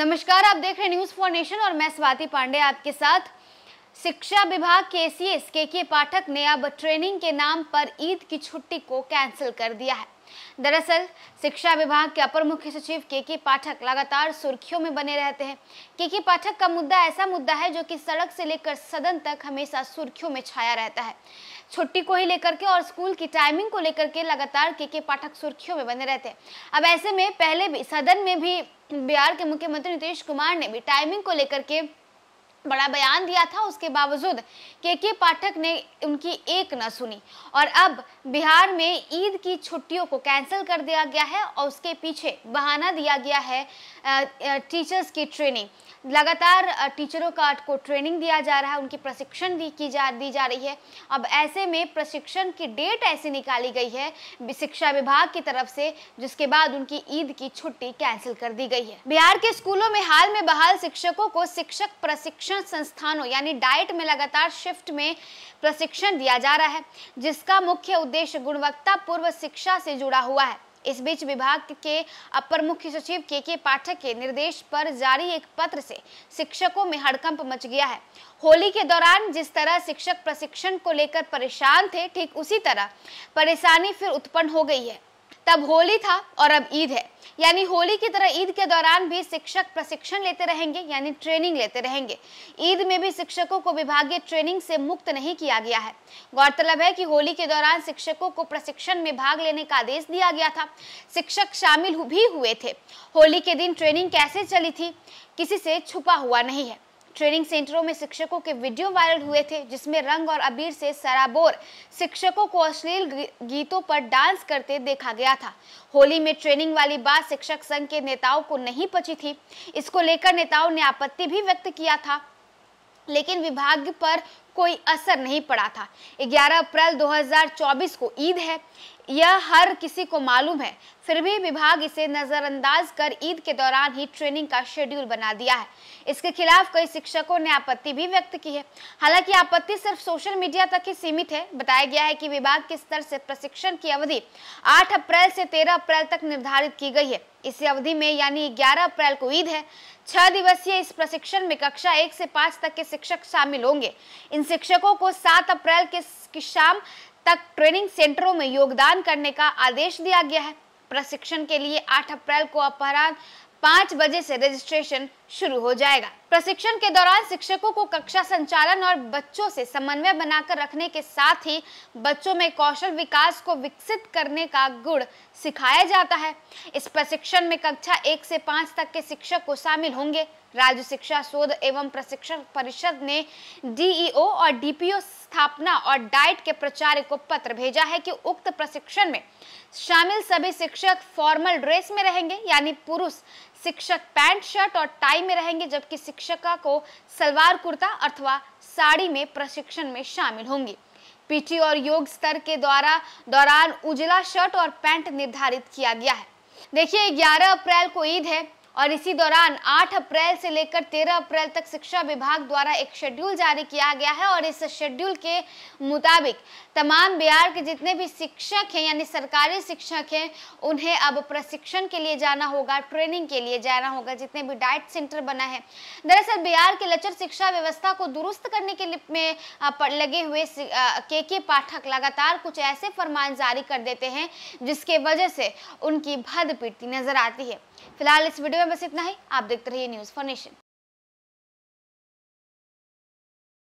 नमस्कार आप देख रहे हैं न्यूज फॉर नेशन और मैं स्वाति पांडे आपके साथ शिक्षा विभाग के सी एस के के पाठक ने अब ट्रेनिंग के नाम पर ईद की छुट्टी को कैंसिल कर दिया है दरअसल शिक्षा विभाग के अपर मुख्य सचिव के के पाठक लगातार सुर्खियों में बने रहते हैं के के पाठक का मुद्दा ऐसा मुद्दा है जो कि सड़क से लेकर सदन तक हमेशा सुर्खियों में छाया रहता है छुट्टी को ही लेकर के और स्कूल की टाइमिंग को लेकर के लगातार के के पाठक सुर्खियों में बने रहते हैं अब ऐसे में पहले भी सदन में भी बिहार के मुख्यमंत्री नीतीश कुमार ने भी टाइमिंग को लेकर के बड़ा बयान दिया था उसके बावजूद के के पाठक ने उनकी एक न सुनी और अब बिहार में ईद की छुट्टियों को कैंसिल कर दिया गया है और उसके पीछे बहाना दिया गया है टीचर्स की ट्रेनिंग लगातार टीचरों का को ट्रेनिंग दिया जा रहा है उनकी प्रशिक्षण दी की जा दी जा रही है अब ऐसे में प्रशिक्षण की डेट ऐसी निकाली गई है शिक्षा विभाग की तरफ से जिसके बाद उनकी ईद की छुट्टी कैंसिल कर दी गई है बिहार के स्कूलों में हाल में बहाल शिक्षकों को शिक्षक प्रशिक्षण संस्थानों यानी डाइट में लगातार शिफ्ट में प्रशिक्षण दिया जा रहा है जिसका मुख्य उद्देश्य गुणवत्ता पूर्व शिक्षा से जुड़ा हुआ है इस बीच विभाग के अपर मुख्य सचिव के के पाठक के निर्देश पर जारी एक पत्र से शिक्षकों में हड़कंप मच गया है होली के दौरान जिस तरह शिक्षक प्रशिक्षण को लेकर परेशान थे ठीक उसी तरह परेशानी फिर उत्पन्न हो गई है तब होली था और अब ईद है यानी होली की तरह ईद के दौरान भी शिक्षक प्रशिक्षण लेते रहेंगे यानी ट्रेनिंग लेते रहेंगे ईद में भी शिक्षकों को विभागीय ट्रेनिंग से मुक्त नहीं किया गया है गौरतलब है कि होली के दौरान शिक्षकों को प्रशिक्षण में भाग लेने का आदेश दिया गया था शिक्षक शामिल भी हुए थे होली के दिन ट्रेनिंग कैसे चली थी किसी से छुपा हुआ नहीं है ट्रेनिंग सेंटरों में शिक्षकों के वीडियो वायरल हुए थे जिसमें रंग और अबीर से सराबोर शिक्षकों को अश्लील गीतों पर डांस करते देखा गया था होली में ट्रेनिंग वाली बात शिक्षक संघ के नेताओं को नहीं पची थी इसको लेकर नेताओं ने आपत्ति भी व्यक्त किया था लेकिन विभाग पर कोई असर नहीं पड़ा था 11 अप्रैल 2024 को ईद है यह हर किसी को मालूम है फिर भी विभाग इसे नज़रअंदाज कर ईद के दौरान ही ट्रेनिंग का शेड्यूल बना दिया है इसके खिलाफ कई शिक्षकों ने आपत्ति भी व्यक्त की है हालांकि आपत्ति सिर्फ सोशल मीडिया तक ही सीमित है बताया गया है कि विभाग के स्तर से प्रशिक्षण की अवधि 8 अप्रैल से 13 अप्रैल तक निर्धारित की गई है इसी अवधि में यानी 11 अप्रैल को ईद है छह दिवसीय इस प्रशिक्षण में कक्षा एक से पांच तक के शिक्षक शामिल होंगे इन शिक्षकों को सात अप्रैल के शाम तक ट्रेनिंग सेंटरों में योगदान करने का आदेश दिया गया है प्रशिक्षण के लिए 8 अप्रैल को अपराह्न पाँच बजे से रजिस्ट्रेशन शुरू हो जाएगा प्रशिक्षण के दौरान शिक्षकों को कक्षा संचालन और बच्चों से समन्वय बनाकर रखने के साथ ही बच्चों में कौशल विकास को विकसित करने का गुण सिखाया जाता है इस प्रशिक्षण में कक्षा एक से पाँच तक के शिक्षक को शामिल होंगे राज्य शिक्षा शोध एवं प्रशिक्षण परिषद ने डीईओ e और डीपीओ स्थापना और डाइट के प्रचार को पत्र भेजा है कि उक्त प्रशिक्षण में शामिल सभी शिक्षक फॉर्मल ड्रेस में रहेंगे यानी पुरुष शिक्षक पैंट शर्ट और टाई में रहेंगे जबकि शिक्षिका को सलवार कुर्ता अथवा साड़ी में प्रशिक्षण में शामिल होंगी पीटी और योग स्तर के द्वारा दौरान उजला शर्ट और पैंट निर्धारित किया गया है देखिए 11 अप्रैल को ईद है और इसी दौरान 8 अप्रैल से लेकर 13 अप्रैल तक शिक्षा विभाग द्वारा एक शेड्यूल जारी किया गया है और इस शेड्यूल के मुताबिक तमाम बिहार के जितने भी शिक्षक हैं यानी सरकारी शिक्षक हैं उन्हें अब प्रशिक्षण के लिए जाना होगा ट्रेनिंग के लिए जाना होगा जितने भी डाइट सेंटर बना है दरअसल बिहार के लचर शिक्षा व्यवस्था को दुरुस्त करने के लिए में लगे हुए के के पाठक लगातार कुछ ऐसे फरमान जारी कर देते हैं जिसके वजह से उनकी भद पीटती नजर आती है फिलहाल इस वीडियो में में बस इतना ही आप देखते रहिए न्यूज फॉर नेशन